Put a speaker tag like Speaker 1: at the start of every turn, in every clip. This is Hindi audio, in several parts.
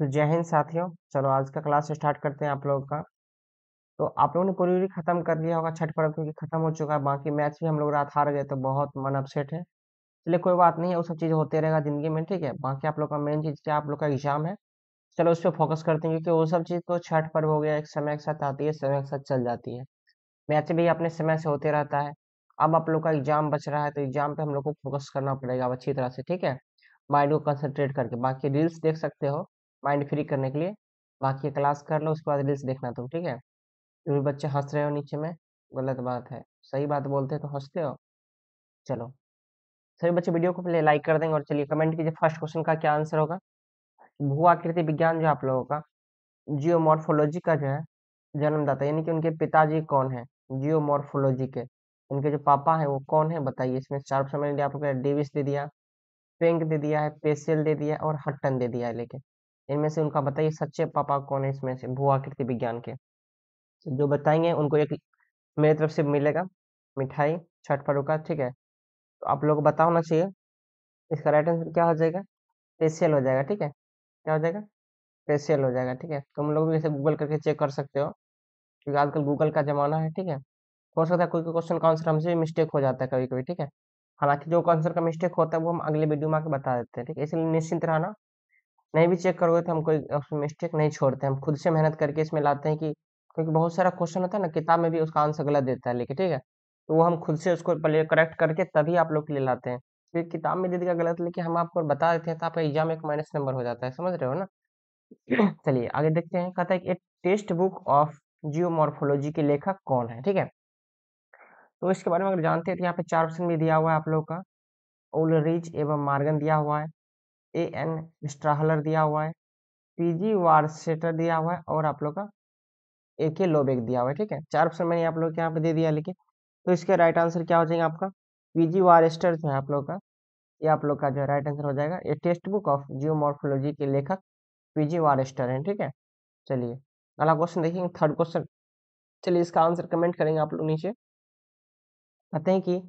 Speaker 1: तो जय हिंद साथियों चलो आज का क्लास स्टार्ट करते हैं आप लोगों का तो आप लोगों ने पूरी पूरी खत्म कर दिया होगा छठ पर्व क्योंकि खत्म हो चुका है बाकी मैच भी हम लोग रात हार गए तो बहुत मन अपसेट है चलिए कोई बात नहीं है वो सब चीज़ होते रहेगा जिंदगी में ठीक है बाकी आप लोग का मेन चीज़ क्या आप लोग का एग्जाम है चलो उस पर फोकस करते हैं क्योंकि वो सब चीज़ तो छठ पर्व हो गया एक समय के साथ आती है समय के साथ चल जाती है मैच भी अपने समय से होते रहता है अब आप लोग का एग्जाम बच रहा है तो एग्जाम पे हम लोग को फोकस करना पड़ेगा अच्छी तरह से ठीक है माइंड को कंसंट्रेट करके बाकी रील्स देख सकते हो माइंड फ्री करने के लिए बाकी क्लास कर लो उसके बाद रील्स देखना तुम ठीक है भी बच्चे हंस रहे हो नीचे में गलत बात है सही बात बोलते हैं तो हंसते हो चलो सभी बच्चे वीडियो को पहले लाइक कर देंगे और चलिए कमेंट कीजिए फर्स्ट क्वेश्चन का क्या आंसर होगा भू आकृति विज्ञान जो आप लोगों का जियोमॉर्फोलॉजी का जो है जन्मदाता यानी कि उनके पिताजी कौन है जियोमॉर्फोलॉजी के उनके जो पापा है वो कौन है बताइए इसमें चार ऑप्शन मैंने आप लोगों डेविस दे दिया पेंक दे दिया है पेसिल दे दिया और हट्टन दे दिया है लेकिन इनमें से उनका बताइए सच्चे पापा कौन है इसमें से भूआकृति विज्ञान के तो जो बताएंगे उनको एक मेरी तरफ से मिलेगा मिठाई छठ पर्व का ठीक है तो आप लोग बता होना चाहिए इसका राइट आंसर क्या हो जाएगा फेशियल हो जाएगा ठीक है क्या हो जाएगा फेशियल हो जाएगा ठीक है तुम तो लोग भी इसे गूगल करके चेक कर सकते हो क्योंकि आजकल गूगल का ज़माना है ठीक है हो सकता है कोई कोई क्वेश्चन का आंसर हमसे भी मिस्टेक हो जाता है कभी कभी ठीक है हालांकि जो आंसर का मिस्टेक होता है वो हम अगले वीडियो में आके बता देते हैं ठीक है इसलिए निश्चिंत रहना नहीं भी चेक करोगे तो हम कोई उसमें मिस्टेक नहीं छोड़ते हम खुद से मेहनत करके इसमें लाते हैं कि क्योंकि बहुत सारा क्वेश्चन होता है ना किताब में भी उसका आंसर गलत देता है लेकिन ठीक है तो वो हम खुद से उसको पहले करेक्ट करके तभी आप लोग के लिए लाते हैं फिर किताब में दे देगा गलत लेकिन हम आपको बता देते हैं तो आपका एग्जाम एक माइनस नंबर हो जाता है समझ रहे हो ना चलिए आगे देखते हैं कहता है कि टेस्ट बुक ऑफ जियोमोर्फोलॉजी के लेखक कौन है ठीक है तो इसके बारे में अगर जानते हैं तो यहाँ पे चार ऑप्शन भी दिया हुआ है आप लोग का ओलरिज एवं मार्गन दिया हुआ है ए एन स्ट्राहलर दिया हुआ है पीजी वार्सेटर दिया हुआ है और आप लोग का ए के लोबेक दिया हुआ है ठीक है चार ऑप्शन मैंने आप लोग के यहाँ पे दे दिया लेकिन तो इसके राइट आंसर क्या हो जाएगा आपका पीजी वारेस्टर जो है आप लोग का ये आप लोग का जो राइट आंसर हो जाएगा ये टेक्स्ट बुक ऑफ जियोमॉर्फोलॉजी के लेखक पीजी वारेस्टर हैं ठीक है चलिए अगला क्वेश्चन देखेंगे थर्ड क्वेश्चन चलिए इसका आंसर कमेंट करेंगे आप लोग नीचे कहते हैं कि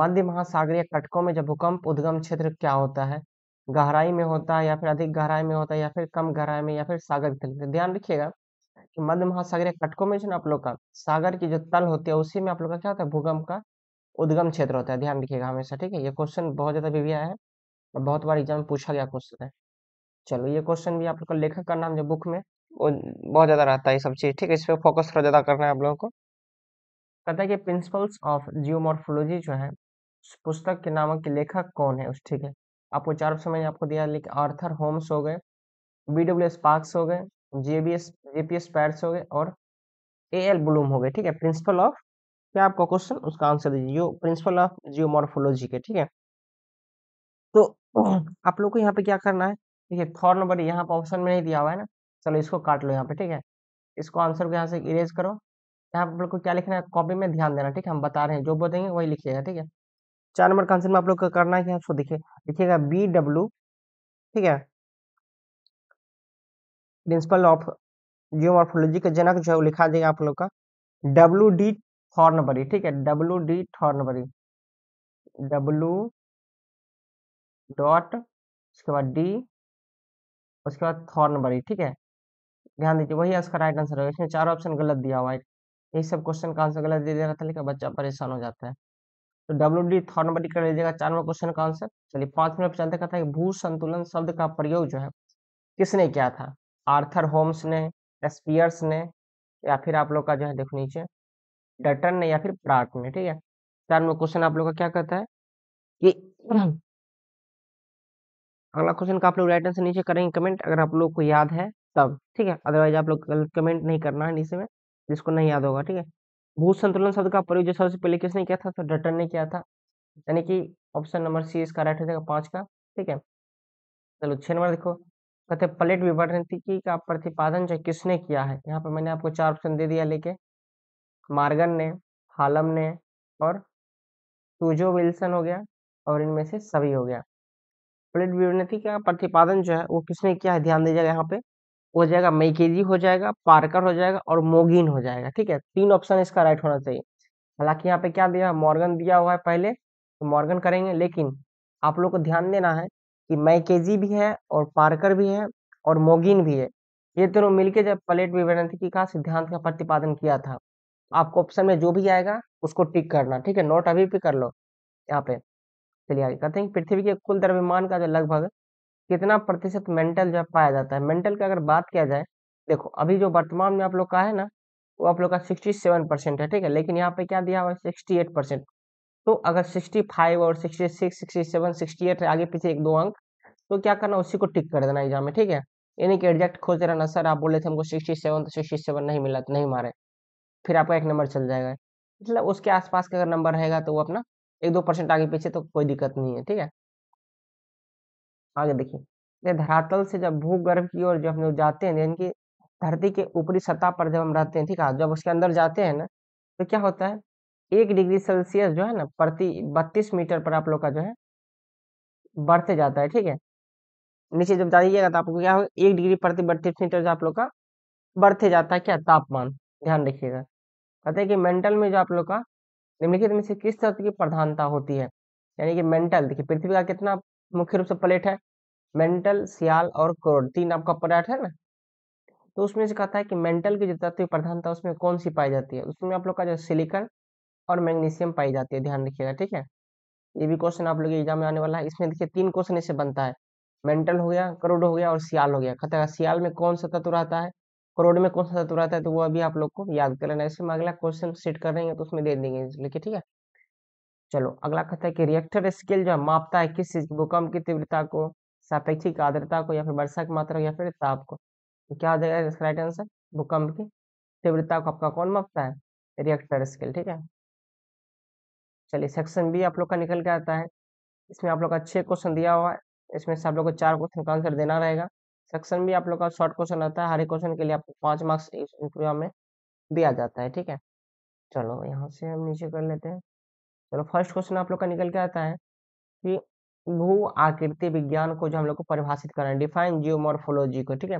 Speaker 1: मध्य महासागरीय कटकों में जब भूकंप उद्गम क्षेत्र क्या होता है गहराई में होता है या फिर अधिक गहराई में होता है या फिर कम गहराई में या फिर सागर के तल ध्यान रखिएगा कि मध्य महासागर कटकों में जो ना आप लोग का सागर की जो तल होती है उसी में आप लोग का क्या होता है भूकंप का उद्गम क्षेत्र होता है ध्यान रखिएगा हमेशा ठीक है ये क्वेश्चन बहुत ज्यादा भी, आया है और बहुत बार एग्जाम पूछा गया क्वेश्चन है चलो ये क्वेश्चन भी आप लोग का लेखक का नाम जो बुक में वो बहुत ज्यादा रहता है ये सब चीज ठीक है इस पर फोकस थोड़ा ज्यादा करना है आप लोगों को कहता है कि प्रिंसिपल्स ऑफ जियोमोर्फोलॉजी जो है पुस्तक के नामक के लेखक कौन है उस ठीक है आपको चार ऑप्शन मैंने आपको दिया लेकिन आर्थर होम्स हो गए बी डब्ल्यू एस पार्क्स हो गए J B S J P S pads हो गए और ए एल ब्लूम हो गए ठीक है प्रिंसिपल ऑफ क्या आपका क्वेश्चन उसका आंसर दीजिए जियो प्रिंसिपल ऑफ जियोमॉर्फोलॉजी के ठीक है तो आप लोग को यहाँ पे क्या करना है ठीक है थॉर नंबर यहाँ पर ऑप्शन में नहीं दिया हुआ है ना चलो इसको काट लो यहाँ पे ठीक है इसको आंसर को यहाँ से इरेज करो यहाँ आप लोग को क्या लिखना है कॉपी में ध्यान देना ठीक है हम बता रहे हैं जो बोलेंगे वही लिखिएगा ठीक है चार नंबर का में आप लोग का करना है उसको देखिए लिखिएगा बी डब्ल्यू ठीक है प्रिंसिपल ऑफ जियोमॉर्फोलॉजी का जनक जो है लिखा देगा आप लोग का डब्ल्यू डी थॉर्नबरी ठीक है W D Thornbury W dot उसके बाद डी उसके बाद थॉर्नबरी ठीक है ध्यान दीजिए वही इसका राइट आंसर होगा इसमें चार ऑप्शन गलत दिया हुआ है यही सब क्वेश्चन का आंसर गलत दे दिया था लेकिन बच्चा परेशान हो जाता है तो डब्ल्यू डी थर्ड नंबर कर लीजिएगा चार नंबर क्वेश्चन का आंसर चलिए पांच मिनट चलते कहता है भू संतुलन शब्द का प्रयोग जो है किसने किया था आर्थर होम्स ने स्पियर्स ने या फिर आप लोग का जो है देखो नीचे डटन ने या फिर प्राट ने ठीक है चार नंबर क्वेश्चन आप लोग का क्या कहता है कि अगला क्वेश्चन का आप लोग राइट आंसर नीचे करेंगे कमेंट अगर आप लोग को याद है तब ठीक है अदरवाइज आप लोग कमेंट नहीं करना है नीचे में जिसको नहीं याद होगा ठीक है भू संतुलन शब्द का प्रयोग जो सबसे पहले किसने किया था तो डटन ने किया था यानी कि ऑप्शन नंबर सी इसका राइट हो जाएगा पांच का ठीक है चलो छह नंबर देखो कहते प्लेट विभाजन का प्रतिपादन जो किसने किया है यहाँ पर मैंने आपको चार ऑप्शन दे दिया लेके मार्गन ने हालम ने और टूजो विल्सन हो गया और इनमें से सभी हो गया प्लेट विभाजन का प्रतिपादन जो है वो किसने किया है ध्यान दीजिएगा यहाँ पे हो जाएगा मैकेजी हो जाएगा पार्कर हो जाएगा और मोगिन हो जाएगा ठीक है तीन ऑप्शन इसका राइट होना चाहिए हालांकि यहाँ पे क्या दिया है मॉर्गन दिया हुआ है पहले तो मॉर्गन करेंगे लेकिन आप लोग को ध्यान देना है कि मैकेजी भी है और पार्कर भी है और मोगिन भी है ये तीनों मिलकर जब प्लेट विवरणिकी का सिद्धांत का प्रतिपादन किया था आपको ऑप्शन में जो भी आएगा उसको टिक करना ठीक है नोट अभी भी कर लो यहाँ पे चलिए आगे कहते हैं पृथ्वी के कुल द्रव्यमान का जो लगभग कितना प्रतिशत मेंटल जो है पाया जाता है मेंटल का अगर बात किया जाए देखो अभी जो वर्तमान में आप लोग का है ना वो आप लोग का सिक्सटी सेवन परसेंट है ठीक है लेकिन यहाँ पे क्या दिया हुआ है सिक्सटी एट परसेंट तो अगर सिक्सटी फाइव और sixty six sixty seven sixty eight आगे पीछे एक दो अंक तो क्या करना उसी को टिक कर देना एग्जाम में ठीक है यानी कि एग्जैक्ट खोज रहना सर आप बोले थे हमको सिक्सटी सेवन तो सिक्सटी सेवन नहीं मिला तो नहीं मारे फिर आपका एक नंबर चल जाएगा मतलब उसके आसपास का अगर नंबर रहेगा तो वो अपना एक दो परसेंट आगे पीछे तो कोई दिक्कत नहीं है ठीक है आगे देखिए ये धरातल से जब भूगर्भ की ओर जब हम लोग जाते हैं यानी कि धरती के ऊपरी सतह पर जब हम रहते हैं ठीक है जब उसके अंदर जाते हैं ना तो क्या होता है एक डिग्री सेल्सियस जो है ना प्रति बत्तीस मीटर पर आप लोग का जो है बढ़ते जाता है ठीक है नीचे जब जाइएगा तो आपको क्या होगा एक डिग्री प्रति बत्तीस मीटर जो आप लोग का बढ़ते जाता है क्या तापमान ध्यान रखिएगा कहते हैं कि मेंटल में जो आप लोग का निम्नलिखित में से किस तत्व की प्रधानता होती है यानी कि मेंटल देखिए पृथ्वी का कितना मुख्य रूप से प्लेट है मेंटल सियाल और क्रोध तीन आपका पदार्थ है ना तो उसमें से कहता है कि मेंटल की जो तत्व प्रधानता उसमें कौन सी पाई जाती है उसमें आप लोग का जो सिलिकन और मैग्नीशियम पाई जाती है ध्यान रखिएगा ठीक है ये भी क्वेश्चन आप लोग के एग्जाम में आने वाला है इसमें देखिए तीन क्वेश्चन इसे बनता है मेंटल हो गया करोड हो गया और सियाल हो गया खतरा सियाल में कौन सा तत्व रहता है करोड में कौन सा तत्व रहता है तो वो अभी आप लोग को याद कर लेना इसमें अगला क्वेश्चन सेट कर देंगे तो उसमें दे देंगे लेके ठीक है चलो अगला कहता है कि रिएक्टर स्केल जो मापता है किस चीज भूकंप की तीव्रता को सापेक्षिक आर्द्रता को या फिर वर्षा की मात्रा या फिर ताप को तो क्या हो जाएगा इसका राइट आंसर भूकंप की तीव्रता को आपका कौन मापता है रिएक्टर स्केल ठीक है चलिए सेक्शन बी आप लोग का निकल के आता है इसमें आप लोग का छः क्वेश्चन दिया हुआ है इसमें से आप लोग को चार क्वेश्चन का आंसर देना रहेगा सेक्शन बी आप लोग का शॉर्ट क्वेश्चन आता है हर एक क्वेश्चन के लिए आपको पाँच मार्क्स इंटरव्यू में दिया जाता है ठीक है चलो यहाँ से हम नीचे कर लेते हैं चलो फर्स्ट क्वेश्चन आप लोग का निकल के आता है कि भू आकृति विज्ञान को जो हम लोग को परिभाषित रहे हैं डिफाइन जियोमोर्फोलॉजी को ठीक है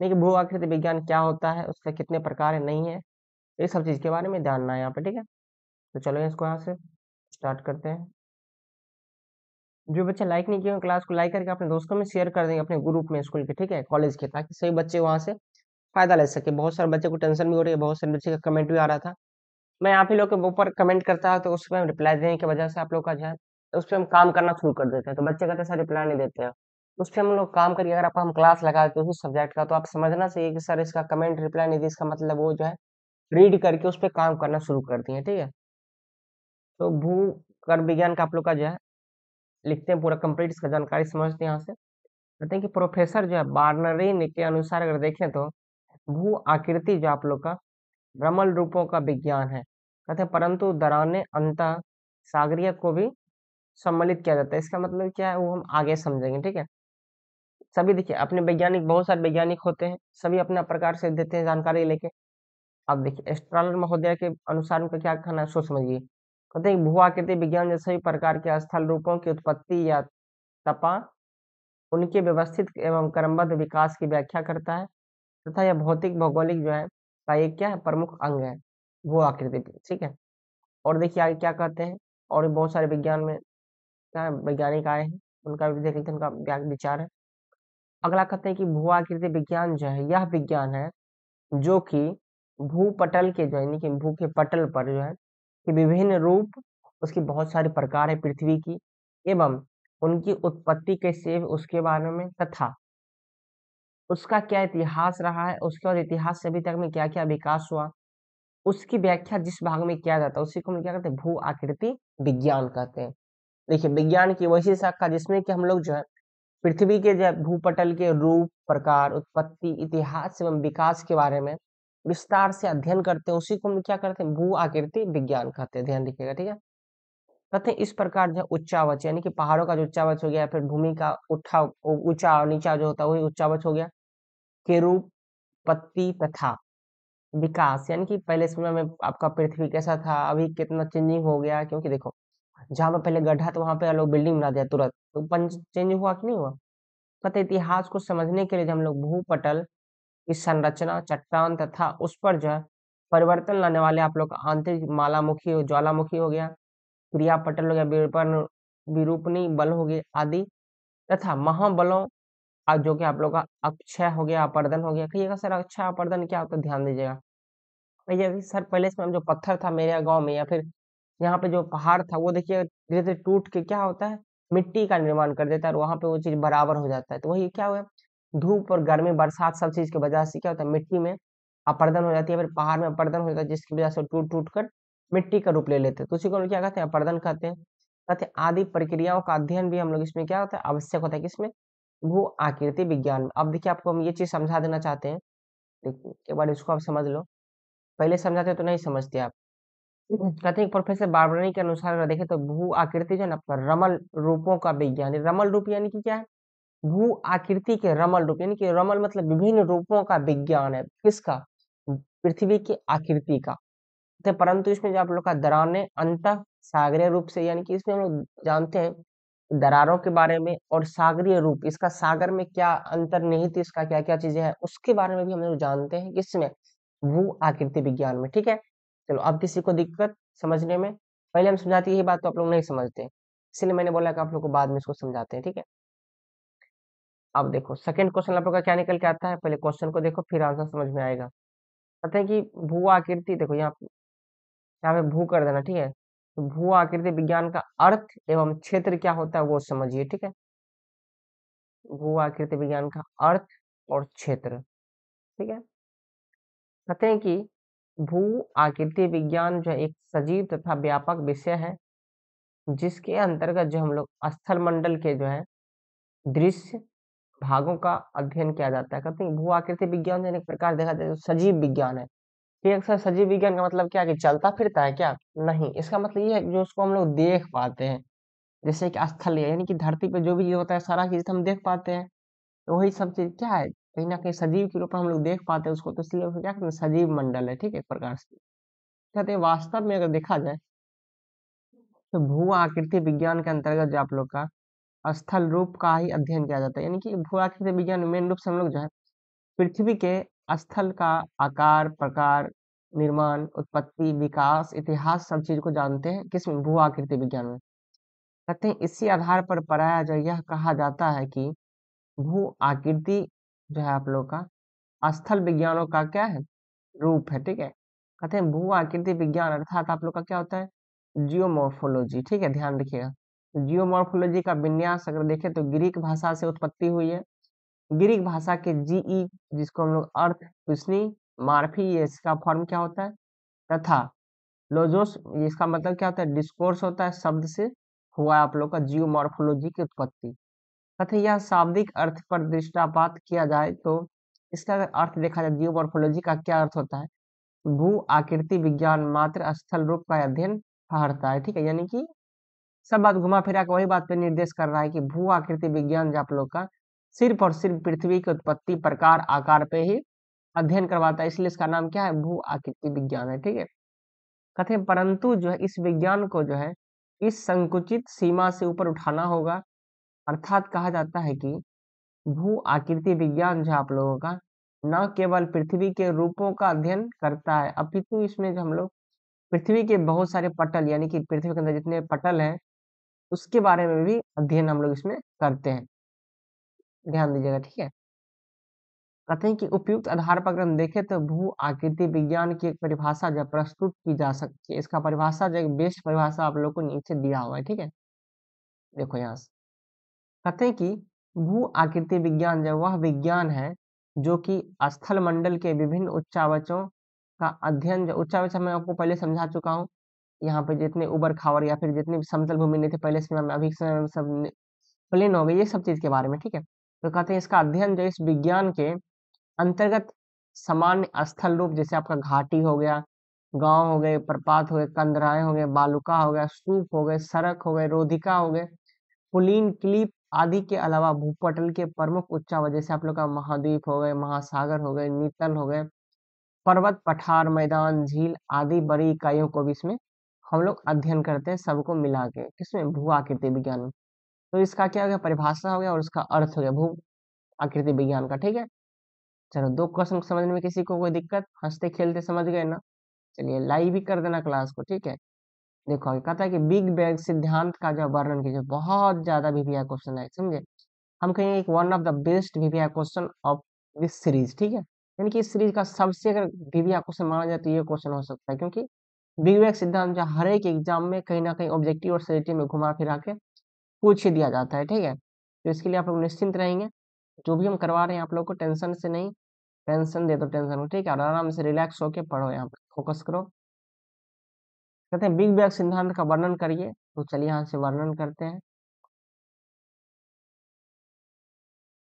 Speaker 1: देखिए भू आकृति विज्ञान क्या होता है उसके कितने प्रकार है नहीं है ये सब चीज़ के बारे में जानना है यहाँ पे ठीक है तो चलो इसको यहाँ से स्टार्ट करते हैं जो बच्चे लाइक नहीं किए क्लास को लाइक करके अपने दोस्तों में शेयर कर देंगे अपने ग्रुप में स्कूल के ठीक है कॉलेज के ताकि सभी बच्चे वहाँ से फायदा ले सके बहुत सारे बच्चे को टेंशन भी हो रही है बहुत सारे बच्चे का कमेंट भी आ रहा था मैं आप ही लोग के ऊपर कमेंट करता हूँ तो उसमें रिप्लाई देने की वजह से आप लोग का जो है तो उस पर हम काम करना शुरू कर देते हैं तो बच्चे कहते हैं सर रिप्लाई नहीं देते हैं तो उस पर हम लोग काम करके अगर आप हम क्लास देते हैं उस सब्जेक्ट का तो आप समझना चाहिए कि सर इसका कमेंट रिप्लाई नहीं दी इसका मतलब वो जो है रीड करके उस पर काम करना शुरू कर दिए ठीक है तो भू कर विज्ञान का आप लोग का जो है लिखते हैं पूरा कंप्लीट इसका जानकारी समझते हैं यहाँ से कहते हैं कि प्रोफेसर जो है बार्नरिन के अनुसार अगर देखें तो भू आकृति जो आप लोग का भ्रमल रूपों का विज्ञान है कहते हैं परंतु दराने अंत सागरीय को भी सम्मिलित किया जाता है इसका मतलब क्या है वो हम आगे समझेंगे ठीक है सभी देखिए अपने वैज्ञानिक बहुत सारे वैज्ञानिक होते हैं सभी अपना प्रकार से देते हैं जानकारी लेके अब देखिए एस्ट्रॉलर महोदय के अनुसार उनका क्या कहना है सोच समझिए कहते हैं भू आकृति विज्ञान जैसे सभी प्रकार के स्थल रूपों की उत्पत्ति या तपा उनके व्यवस्थित एवं क्रमबद्ध विकास की व्याख्या करता है तथा यह भौतिक भौगोलिक जो है का एक क्या है प्रमुख अंग है भू आकृति ठीक है और देखिए आगे क्या कहते हैं और बहुत सारे विज्ञान में क्या वैज्ञानिक आए हैं उनका भी देख लेते हैं उनका विचार है अगला कहते हैं कि भू आकृति विज्ञान जो है यह विज्ञान है जो कि भूपटल के जो है कि भू के पटल पर जो है कि विभिन्न रूप उसकी बहुत सारे प्रकार है पृथ्वी की एवं उनकी उत्पत्ति कैसे उसके बारे में तथा उसका क्या इतिहास रहा है उसके बाद इतिहास से अभी तक में क्या क्या विकास हुआ उसकी व्याख्या जिस भाग में किया जाता है उसी को हम क्या कहते हैं भू आकृति विज्ञान कहते हैं देखिए विज्ञान की वैसी शाखा जिसमें कि हम लोग जो है पृथ्वी के जो भूपटल के रूप प्रकार उत्पत्ति इतिहास एवं विकास के बारे में विस्तार से अध्ययन करते हैं उसी को हम क्या करते हैं भू आकृति विज्ञान कहते हैं ध्यान रखिएगा ठीक है कहते हैं इस प्रकार जो उच्चावच यानी कि पहाड़ों का जो उच्चावच हो गया फिर भूमि का उठा ऊंचा और नीचा जो होता है वही उच्चावच हो गया के रूप पत्ति तथा विकास यानी कि पहले समय में आपका पृथ्वी कैसा था अभी कितना चेंजिंग हो गया क्योंकि देखो जहाँ पे पहले गड्ढा तो वहां पर लोग बिल्डिंग बना दिया तुरंत तो पंच चेंज हुआ कि नहीं हुआ अतः इतिहास को समझने के लिए जब हम लोग भूपटल की संरचना चट्टान तथा उस पर जो है परिवर्तन लाने वाले आप लोग आंतरिक मालामुखी हो ज्वालामुखी हो गया क्रियापटल हो गया विरूपण विरूपणी बल हो गया आदि तथा महाबलों जो कि आप लोग का अक्षय हो गया अपर्दन हो गया तो कहिएगा सर अक्षय अपर्दन क्या होता है ध्यान दीजिएगा भैया सर पहले इसमें जो पत्थर था मेरे गाँव में या फिर यहाँ पे जो पहाड़ था वो देखिए धीरे धीरे टूट के क्या होता है मिट्टी का निर्माण कर देता है और वहाँ पे वो चीज़ बराबर हो जाता है तो वही क्या हुआ धूप और गर्मी बरसात सब चीज़ की वजह से क्या होता है मिट्टी में अपर्दन हो जाती है फिर पहाड़ में अपर्दन हो जाता है जिसकी वजह से टूट टूट कर मिट्टी का रूप ले लेते हैं तो उसी को क्या कहते हैं अपर्दन कहते हैं तथ्य आदि प्रक्रियाओं का अध्ययन भी हम लोग इसमें क्या होता है आवश्यक होता है कि इसमें भू आकृति विज्ञान में अब देखिए आपको हम ये चीज़ समझा देना चाहते हैं देखिए एक बार इसको आप समझ लो पहले समझाते तो नहीं समझते आप कहते हैं प्रोफेसर बारबरानी के अनुसार अगर देखें तो भू आकृति जो है ना रमल रूपों का विज्ञान रमल रूप यानी कि क्या है भू आकृति के रमल रूप यानी कि रमल मतलब विभिन्न रूपों का विज्ञान है किसका पृथ्वी की आकृति का तो परंतु इसमें जो आप लोग का दराने अंत सागरीय रूप से यानी कि इसमें हम लोग जानते हैं दरारों के बारे में और सागरीय रूप इसका सागर में क्या अंतर निहित इसका क्या क्या चीजें हैं उसके बारे में भी हम लोग जानते हैं किसमें भू आकृति विज्ञान में ठीक है चलो अब किसी को दिक्कत समझने में पहले हम समझाते यही बात तो आप लोग नहीं समझते इसलिए मैंने बोला कि आप लोग को बाद में इसको समझाते हैं ठीक है अब देखो सेकंड क्वेश्चन आप लोग का क्या निकल के आता है पहले क्वेश्चन को देखो फिर आंसर समझ में आएगा कहते हैं कि भू आकृति देखो यहाँ यहाँ पे भू कर देना ठीक है तो भू आकृति विज्ञान का अर्थ एवं क्षेत्र क्या होता है वो समझिए ठीक है भू आकृति विज्ञान का अर्थ और क्षेत्र ठीक है कहते हैं कि भू आकृति विज्ञान जो एक सजीव तथा व्यापक विषय है जिसके अंतर्गत जो हम लोग स्थल मंडल के जो है दृश्य भागों का अध्ययन किया जाता है कहते हैं भू आकृति विज्ञान जो एक प्रकार देखा जाए तो सजीव विज्ञान है ये अक्सर सजीव विज्ञान का मतलब क्या है कि चलता फिरता है क्या नहीं इसका मतलब ये है जो उसको हम लोग देख पाते हैं जैसे कि स्थल यानी कि धरती पर जो भी चीज होता है सारा चीज हम देख पाते हैं तो वही सब चीज क्या है कहीं ना कहीं सजीव के रूप में हम लोग देख पाते हैं उसको तो इसलिए क्या कहते हैं सजीव मंडल है ठीक है एक प्रकार से कहते हैं वास्तव में अगर देखा जाए तो भू आकृति विज्ञान के अंतर्गत जो आप लोग का स्थल रूप का ही अध्ययन किया जाता है यानी कि भू आकृति विज्ञान मेन रूप से हम लोग जो है पृथ्वी के स्थल का आकार प्रकार निर्माण उत्पत्ति विकास इतिहास सब चीज को जानते हैं किस भू आकृति विज्ञान में कहते हैं इसी आधार पर पढ़ाया जाए यह कहा जाता है कि भू आकृति जो है आप लोग का स्थल विज्ञानों का क्या है रूप है ठीक है कहते हैं भू आकृति विज्ञान अर्थात आप लोग का क्या होता है जियोमोर्फोलॉजी ठीक है ध्यान रखिएगा जियोमोर्फोलॉजी का विन्यास अगर देखें तो ग्रीक भाषा से उत्पत्ति हुई है ग्रीक भाषा के जीई जिसको हम लोग अर्थ पुष्णी मार्फी ये इसका फॉर्म क्या होता है तथा लोजोस इसका मतलब क्या होता है डिस्कोर्स होता है शब्द से हुआ आप लोग का जियोमोर्फोलॉजी की उत्पत्ति तथा यह शाब्दिक अर्थ पर दृष्टापात किया जाए तो इसका अर्थ देखा जाए जियोमोर्फोलॉजी का क्या अर्थ होता है भू आकृति विज्ञान मात्र स्थल रूप का अध्ययन ठहरता है ठीक है यानी कि सब बात घुमा फिरा के वही बात पर निर्देश कर रहा है कि भू आकृति विज्ञान जो आप लोग का सिर्फ और सिर्फ पृथ्वी की उत्पत्ति प्रकार आकार पे ही अध्ययन करवाता है इसलिए इसका नाम क्या है भू आकृति विज्ञान है ठीक है कथे परंतु जो है इस विज्ञान को जो है इस संकुचित सीमा से ऊपर उठाना होगा अर्थात कहा जाता है कि भू आकृति विज्ञान जो आप लोगों का न केवल पृथ्वी के रूपों का अध्ययन करता है अपितु तो इसमें जो हम लोग पृथ्वी के बहुत सारे पटल यानी कि पृथ्वी के अंदर जितने पटल हैं उसके बारे में भी अध्ययन हम लोग इसमें करते हैं ध्यान दीजिएगा ठीक है कहते हैं कि उपयुक्त आधार पर अगर हम देखें तो भू आकृति विज्ञान की एक परिभाषा जो प्रस्तुत की जा सकती है इसका परिभाषा जो बेस्ट परिभाषा आप लोग को नीचे दिया हुआ है ठीक है देखो यहाँ से कहते हैं कि भू आकृति विज्ञान जो वह विज्ञान है जो कि स्थल मंडल के विभिन्न उच्चावचों का अध्ययन जो उच्चावच मैं आपको पहले समझा चुका हूँ यहाँ पे जितने उबर खावर या फिर जितनी समतल भूमि नहीं थे पहले समय में अभी सब प्लेन हो गए ये सब चीज के बारे में ठीक है तो कहते हैं इसका अध्ययन जो इस विज्ञान के अंतर्गत सामान्य स्थल रूप जैसे आपका घाटी हो गया गांव हो गए प्रपात हो गए कंदराएं हो गए बालुका हो गया सूप हो गए सड़क हो गए रोधिका हो गए पुलिन क्लिप आदि के अलावा भूपटल के प्रमुख वजह जैसे आप लोग का महाद्वीप हो गए महासागर हो गए नीतल हो गए पर्वत पठार मैदान झील आदि बड़ी इकाइयों को भी इसमें हम लोग अध्ययन करते हैं सबको मिला के किसमें भू आकृति विज्ञान में तो इसका क्या हो गया परिभाषा हो गया और उसका अर्थ हो गया भू आकृति विज्ञान का ठीक है चलो दो क्वेश्चन समझने में किसी को कोई दिक्कत हंसते खेलते समझ गए ना चलिए लाइव भी कर देना क्लास को ठीक है देखो आगे कहता है कि बिग बैंग सिद्धांत का जो वर्णन कीजिए बहुत ज्यादा वीवीआई क्वेश्चन है समझे हम कहेंगे एक one of the best VVI question of this series ठीक है यानी कि इस सीरीज का सबसे अगर वीवीआई क्वेश्चन माना जाए तो ये क्वेश्चन हो सकता है क्योंकि बिग बैग सिद्धांत जो हर एक एग्जाम में कहीं ना कहीं ऑब्जेक्टिव और सिलेक्टिव में घुमा फिरा के पूछ ही दिया जाता है ठीक है तो इसके लिए आप लोग निश्चिंत रहेंगे जो भी हम करवा रहे हैं आप लोग को टेंशन से नहीं टेंशन दे दो टेंशन को ठीक है और आराम से रिलैक्स होकर पढ़ो यहाँ पर फोकस करो कहते हैं बिग बैग सिद्धांत का वर्णन करिए तो चलिए यहाँ से वर्णन करते हैं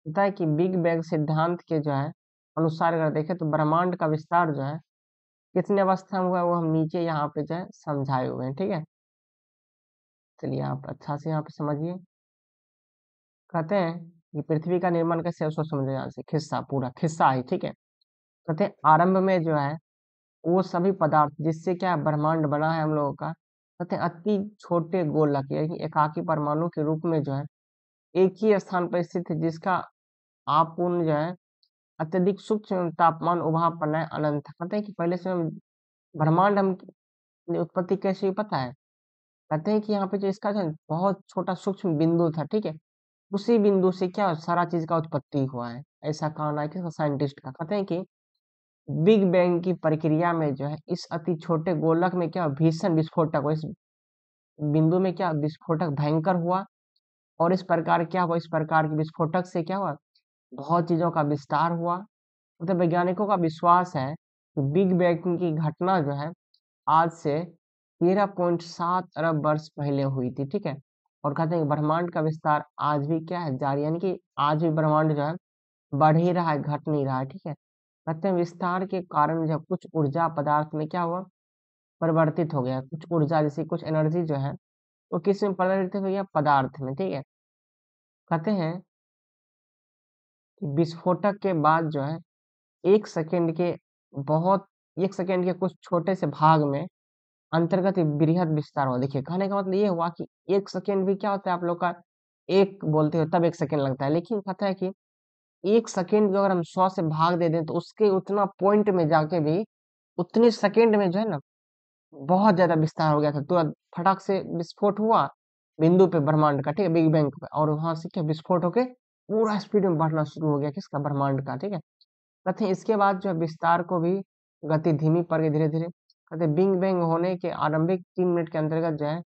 Speaker 1: होता है कि बिग बैग सिद्धांत के जो है अनुसार अगर देखें तो ब्रह्मांड का विस्तार जो है कितने अवस्था में हुआ है वो हम नीचे यहाँ पे जो है समझाए हुए हैं ठीक है चलिए आप अच्छा से यहाँ पे समझिए कहते हैं कि पृथ्वी का निर्माण कैसे उसको समझो यहाँ से खिस्सा पूरा खिस्सा है ठीक है कहते हैं आरंभ में जो है वो सभी पदार्थ जिससे क्या है ब्रह्मांड बना है हम लोगों का तथा अति छोटे गोलक यानी एकाकी परमाणु के रूप में जो है एक ही स्थान पर स्थित है जिसका आपूर्ण जो है अत्यधिक सूक्ष्म तापमान उभाव प्रलय अनंत कहते हैं कि पहले से ब्रह्मांड हम उत्पत्ति कैसे पता है कहते हैं कि यहाँ पे जो इसका जो बहुत छोटा सूक्ष्म बिंदु था ठीक है उसी बिंदु से क्या सारा चीज का उत्पत्ति हुआ है ऐसा कहना है कि साइंटिस्ट का कहते हैं कि बिग बैंग की प्रक्रिया में जो है इस अति छोटे गोलक में क्या भीषण विस्फोटक इस बिंदु में क्या विस्फोटक भयंकर हुआ और इस प्रकार क्या हुआ इस प्रकार के विस्फोटक से क्या हुआ बहुत चीजों का विस्तार हुआ मतलब तो वैज्ञानिकों का विश्वास है कि बिग बैंग की घटना जो है आज से तेरह पॉइंट सात अरब वर्ष पहले हुई थी ठीक है और कहते हैं ब्रह्मांड का विस्तार आज भी क्या है जारी यानी कि आज भी ब्रह्मांड जो है बढ़ ही रहा है घट नहीं रहा है ठीक है कहते हैं विस्तार के कारण जो कुछ ऊर्जा पदार्थ में क्या हुआ परिवर्तित हो गया कुछ ऊर्जा जैसे कुछ एनर्जी जो है वो किस में परिवर्तित हो गया पदार्थ में ठीक है कहते हैं कि विस्फोटक के बाद जो है एक सेकेंड के बहुत एक सेकेंड के कुछ छोटे से भाग में अंतर्गत बृहद विस्तार हुआ देखिए कहने का मतलब ये हुआ कि एक सेकेंड भी क्या होता है आप लोग का एक बोलते हो तब एक सेकेंड लगता है लेकिन कहता है कि एक सेकेंड को अगर हम सौ से भाग दे दें तो उसके उतना पॉइंट में जाके भी उतने सेकेंड में जो है ना बहुत ज्यादा विस्तार हो गया था तुरंत फटाक से विस्फोट हुआ बिंदु पे ब्रह्मांड का ठीक है बिग बैंग पे और वहां से क्या विस्फोट होके पूरा स्पीड में बढ़ना शुरू हो गया किसका ब्रह्मांड का ठीक है कहते इसके बाद जो विस्तार को भी गति धीमी पड़ गई धीरे धीरे कहते बिंग बैंग होने के आरंभिक तीन मिनट के अंतर्गत जो है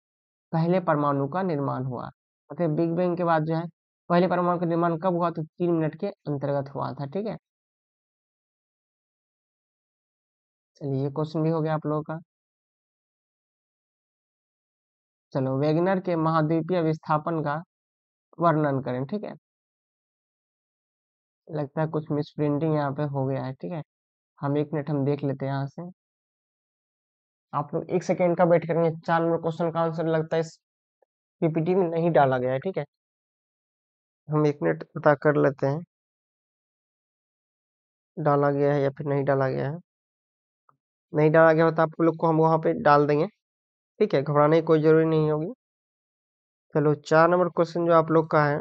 Speaker 1: पहले परमाणु का निर्माण हुआ कहते बिग बैंग के बाद जो है पहले परमाणु का निर्माण कब हुआ तो तीन मिनट के अंतर्गत हुआ था ठीक है चलिए ये क्वेश्चन भी हो गया आप लोगों का चलो वेगनर के महाद्वीपीय विस्थापन का वर्णन करें ठीक है लगता है कुछ मिस प्रिंटिंग यहाँ पे हो गया है ठीक है हम एक मिनट हम देख लेते हैं यहाँ से आप लोग एक सेकेंड का वेट करेंगे चार नंबर क्वेश्चन का आंसर लगता है इस पीपीटी में नहीं डाला गया है ठीक है हम एक मिनट पता कर लेते हैं डाला गया है या फिर नहीं डाला गया है नहीं डाला गया हो तो आप लोग को हम वहाँ पे डाल देंगे ठीक है घबराने की कोई ज़रूरी नहीं होगी चलो चार नंबर क्वेश्चन जो आप लोग का है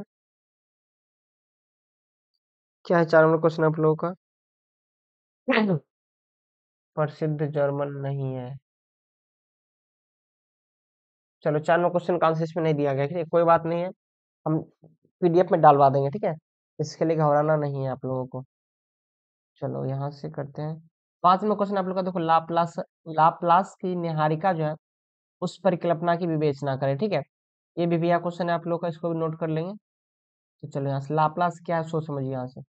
Speaker 1: क्या है चार नंबर क्वेश्चन आप लोगों का प्रसिद्ध जर्मन नहीं है चलो चार नंबर क्वेश्चन का आंसर इसमें नहीं दिया गया कोई बात नहीं है हम पीडीएफ में डालवा देंगे ठीक है इसके लिए घबराना नहीं है आप लोगों को चलो यहाँ से करते हैं पांच में क्वेश्चन आप लोग का देखो लाप्लास लाप्लास की निहारिका जो है उस परिकल्पना की विवेचना करें ठीक है ये भी भैया क्वेश्चन है आप लोग का इसको भी नोट कर लेंगे तो चलो यहाँ से लाप्लास क्या है सोच समझिए यहाँ से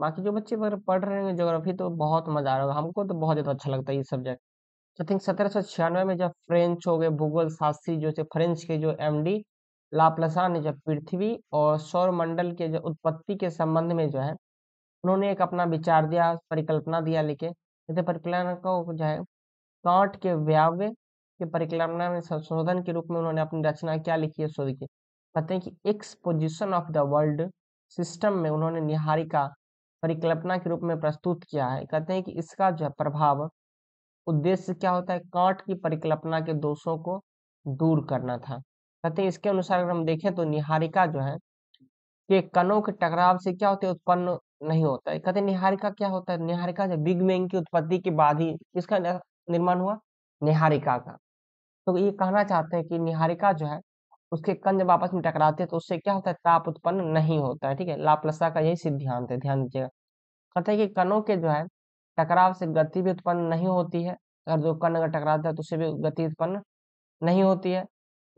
Speaker 1: बाकी जो बच्चे अगर पढ़ रहे हैं ज्योग्राफी तो बहुत मजा आ रहा होगा हमको तो बहुत ज्यादा अच्छा लगता है ये सब्जेक्ट आई थिंक सत्रह सौ छियानवे में जब फ्रेंच हो गए भूगोल शास्त्री जो थे फ्रेंच के जो एमडी लाप्लासान ने जब पृथ्वी और सौर मंडल के जो उत्पत्ति के संबंध में जो है उन्होंने एक अपना विचार दिया परिकल्पना दिया लेके जैसे परिकल्पना को जो है कांट के व्याव्य के परिकल्पना में संशोधन के रूप में उन्होंने अपनी रचना क्या लिखी है शोध की कहते हैं कि exposition of the world system में उन्होंने निहारिका परिकल्पना के रूप में प्रस्तुत किया है कहते हैं कि इसका जो है प्रभाव उद्देश्य क्या होता है कांट की परिकल्पना के दोषों को दूर करना था कहते इसके अनुसार अगर हम देखें तो निहारिका जो है कि कणों के टकराव से क्या होते उत्पन्न नहीं होता है कहते निहारिका क्या होता है निहारिका जो बिग बैंग की उत्पत्ति के बाद ही किसका निर्माण हुआ निहारिका का तो ये कहना चाहते हैं कि निहारिका जो है उसके कण जब आपस में टकराते हैं तो उससे क्या होता है ताप उत्पन्न नहीं होता है ठीक है लापलसा का यही सिद्धांत है ध्यान दीजिएगा कहते हैं कि कणों के जो है टकराव से गति भी उत्पन्न नहीं होती है अगर जो कण अगर टकराता है तो उससे भी गति उत्पन्न नहीं होती है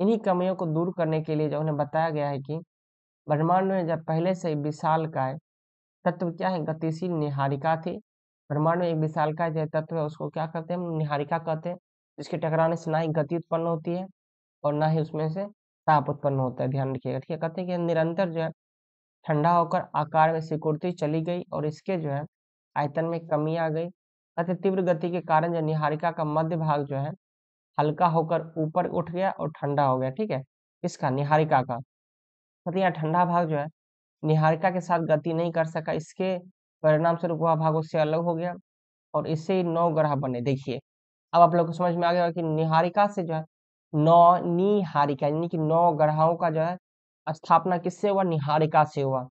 Speaker 1: इन्हीं कमियों को दूर करने के लिए जो उन्हें बताया गया है कि ब्रह्मांड में जब पहले से विशाल काय तत्व क्या है गतिशील निहारिका थी ब्रह्मांड में एक विशाल का जो तत्व है उसको क्या कहते हैं हम निहारिका कहते हैं जिसके टकराने से ना ही गति उत्पन्न होती है और ना ही उसमें से ताप उत्पन्न होता है ध्यान रखिएगा ठीक है कहते हैं कि निरंतर जो है ठंडा होकर आकार में सिकुड़ती चली गई और इसके जो है आयतन में कमी आ गई अति तीव्र गति के कारण जो निहारिका का मध्य भाग जो है हल्का होकर ऊपर उठ गया और ठंडा हो गया ठीक है इसका निहारिका का मतलब यहाँ ठंडा भाग जो है निहारिका के साथ गति नहीं कर सका इसके परिणाम स्वरूप वह भाग उससे अलग हो गया और इससे ही नौ ग्रह बने देखिए अब आप लोग को समझ में आ गया कि निहारिका से जो है नौ निहारिका यानी कि नौ ग्रहों का जो है स्थापना किससे हुआ निहारिका से हुआ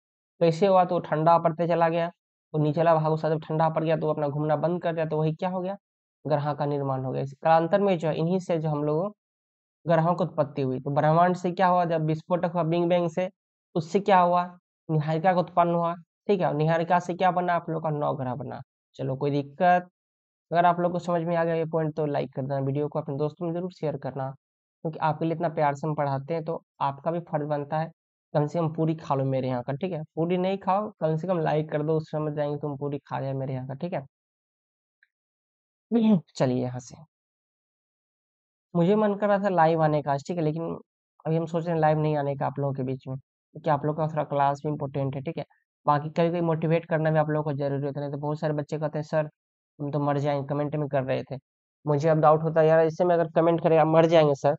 Speaker 1: कैसे हुआ तो ठंडा पड़ते चला गया और निचला भाग उसका जब ठंडा पड़ गया तो अपना घूमना बंद कर दिया तो वही क्या हो गया ग्रह का निर्माण हो गया कालांतर में जो है इन्हीं से जो हम लोगों ग्रहों की उत्पत्ति हुई तो ब्रह्मांड से क्या हुआ जब विस्फोटक हुआ बिंग बैंग से उससे क्या हुआ निहारिका का उत्पन्न हुआ ठीक है निहारिका से क्या बना आप लोग का नौ ग्रह बना चलो कोई दिक्कत अगर आप लोग को समझ में आ गया ये पॉइंट तो लाइक कर देना वीडियो को अपने दोस्तों में जरूर शेयर करना क्योंकि आपके लिए इतना प्यार से हम पढ़ाते हैं तो आपका भी फर्ज बनता है कम से कम पूरी खा लो मेरे यहाँ का ठीक है पूरी नहीं खाओ कम से कम लाइक कर दो उस समझ जाएंगे तुम तो पूरी खा रहे मेरे यहाँ का ठीक है चलिए यहाँ से। मुझे मन कर रहा था लाइव आने का, ठीक है? लेकिन अभी हम सोच रहे हैं लाइव नहीं आने का आप लोगों के बीच में, क्योंकि आप लोगों का थोड़ा क्लास भी इम्पोर्टेंट है, ठीक है? बाकी कभी-कभी मोटिवेट करना भी आप लोगों को ज़रूरी होता है, नहीं तो बहुत सारे बच्चे कहते हैं सर हम तो मर जाएंगे कमेंट में कर रहे थे। मुझे अब डाउट होता है यार इससे में अगर कमेंट करेगा मर जाएंगे सर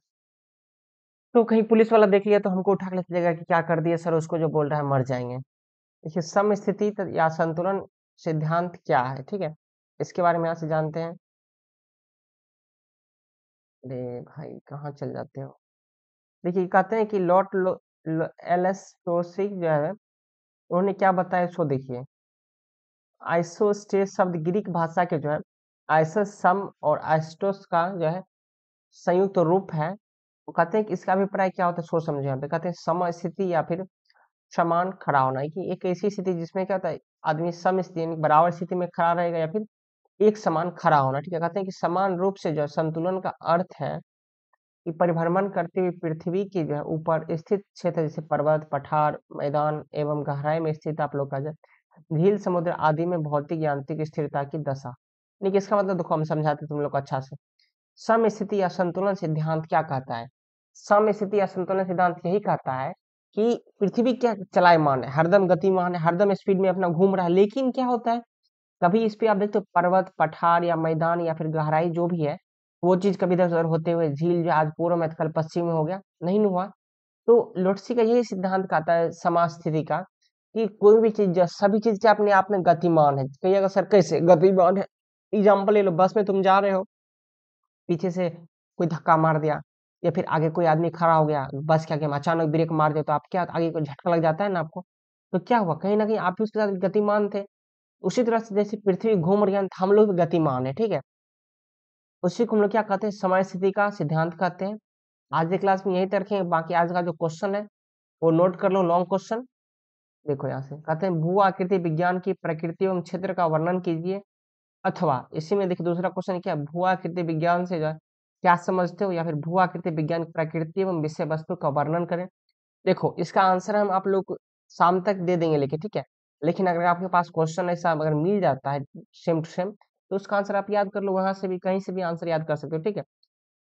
Speaker 1: तो कहीं पुलिस वाला देख लिया तो हमको उठा के ले कि क्या कर दिया सर उसको जो बोल रहा है मर जाएंगे देखिए सम स्थिति या संतुलन सिद्धांत क्या है, ठीक है? इसके बारे में यहाँ से जानते हैं अरे भाई कहाँ चल जाते हो देखिए कहते हैं कि लॉट एल एस टोसिक जो है उन्होंने क्या बताया इसको देखिए आइसोस्टेस शब्द ग्रीक भाषा के जो है आइसस सम और आइस्टोस का जो है संयुक्त तो रूप है वो कहते हैं कि इसका अभिप्राय क्या होता है सोच समझे यहाँ पे कहते हैं सम स्थिति या फिर समान खड़ा होना कि एक ऐसी स्थिति जिसमें क्या होता है आदमी सम स्थिति बराबर स्थिति में खड़ा रहेगा या फिर एक समान खड़ा होना ठीक है कहते हैं कि समान रूप से जो संतुलन का अर्थ है कि परिभ्रमण करते हुए पृथ्वी की जो है ऊपर स्थित क्षेत्र जैसे पर्वत पठार मैदान एवं गहराई में स्थित आप लोग का जो झील समुद्र आदि में भौतिक यांत्रिक स्थिरता की दशा यानी कि इसका मतलब देखो हम समझाते तुम लोग अच्छा से सम स्थिति या संतुलन सिद्धांत क्या कहता है सम स्थिति या संतुलन सिद्धांत यही कहता है कि पृथ्वी क्या चलायमान है हरदम गतिमान है हरदम स्पीड में अपना घूम रहा है लेकिन क्या होता है कभी इस पे आप देखते हो पर्वत, पठार या मैदान या फिर गहराई जो भी है, वो चीज़ कभी इधर-उधर होते हुए झील जो आज पूर्व में कल पश्चिम में हो गया, नहीं हुआ। तो लोटसी का यही सिद्धांत कहता है समाज स्थिति का, कि कोई भी चीज़ सभी चीज़ के अपने आप में गतिमान है। अगर सर कैसे? गतिमान है। एग्ज़ाम्पल ले लो बस में तुम जा रहे हो, पीछे से कोई धक्का मार दिया या फिर आगे कोई आदमी खड़ा हो गया, बस के आगे अचानक ब्रेक मार दिया तो आप क्या आगे कोई झटका लग जाता है ना आपको? तो क्या हुआ? कहीं ना कहीं आप भी उसके साथ गतिमान थे। उसी तरह से जैसे पृथ्वी घूम रही है हम लोग गतिमान है ठीक है उसी को हम लोग क्या कहते हैं समय स्थिति का सिद्धांत कहते हैं आज के क्लास में यही तरह बाकी आज का जो क्वेश्चन है वो नोट कर लो लॉन्ग क्वेश्चन देखो यहाँ से कहते हैं भू आकृति विज्ञान की प्रकृति एवं क्षेत्र का वर्णन कीजिए अथवा इसी में देखिए दूसरा क्वेश्चन क्या भू आकृति विज्ञान से जो क्या समझते हो या फिर भू आकृति विज्ञान प्रकृति एवं विषय वस्तु का वर्णन करें देखो इसका आंसर हम आप लोग शाम तक दे देंगे लेके ठीक है लेकिन अगर आपके पास क्वेश्चन ऐसा अगर मिल जाता है सेम टू सेम तो उसका आंसर आप याद कर लो वहां से भी कहीं से भी आंसर याद कर सकते हो ठीक है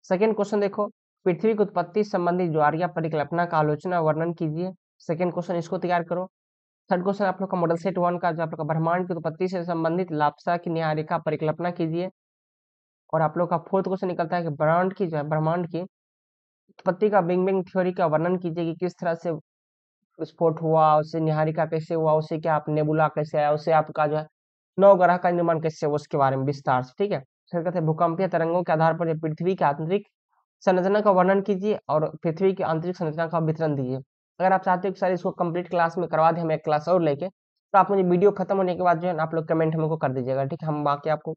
Speaker 1: सेकेंड क्वेश्चन देखो पृथ्वी की उत्पत्ति संबंधी ज्वारिया परिकल्पना का आलोचना वर्णन कीजिए सेकेंड क्वेश्चन इसको तैयार करो थर्ड क्वेश्चन आप लोग का मॉडल सेट वन का जो आप लोग का ब्रह्मांड की उत्पत्ति से संबंधित लापसा की न्यायरेखा परिकल्पना कीजिए और आप लोग का फोर्थ क्वेश्चन निकलता है कि ब्रांड की जो है ब्रह्मांड की उत्पत्ति का बिंग बिंग थ्योरी का वर्णन कीजिए कि किस तरह से विस्फोट हुआ उससे निहारिका कैसे हुआ उसे क्या आप नेबुला कैसे आया उसे आपका जो है नौ ग्रह का निर्माण कैसे हुआ उसके बारे में विस्तार से ठीक है फिर कहते हैं भूकंपीय तरंगों के आधार पर पृथ्वी के आंतरिक संरचना का वर्णन कीजिए और पृथ्वी की आंतरिक संरचना का वितरण दीजिए अगर आप चाहते हो कि सर इसको कंप्लीट क्लास में करवा दें हम एक क्लास और लेके तो आप मुझे वीडियो खत्म होने के बाद जो है आप लोग कमेंट हमको कर दीजिएगा ठीक है हम बाकी आपको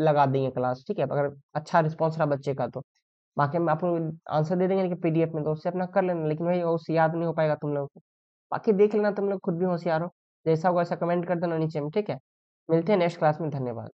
Speaker 1: लगा देंगे क्लास ठीक है अगर अच्छा रिस्पॉन्स रहा बच्चे का तो बाकी हम आप आंसर दे देंगे लेकिन पीडीएफ में तो उससे अपना कर लेना लेकिन भाई उससे याद नहीं हो पाएगा तुम लोगों को बाकी देख लेना तुम लोग खुद भी होशियार हो जैसा होगा ऐसा कमेंट कर देना नीचे में ठीक है मिलते हैं नेक्स्ट क्लास में धन्यवाद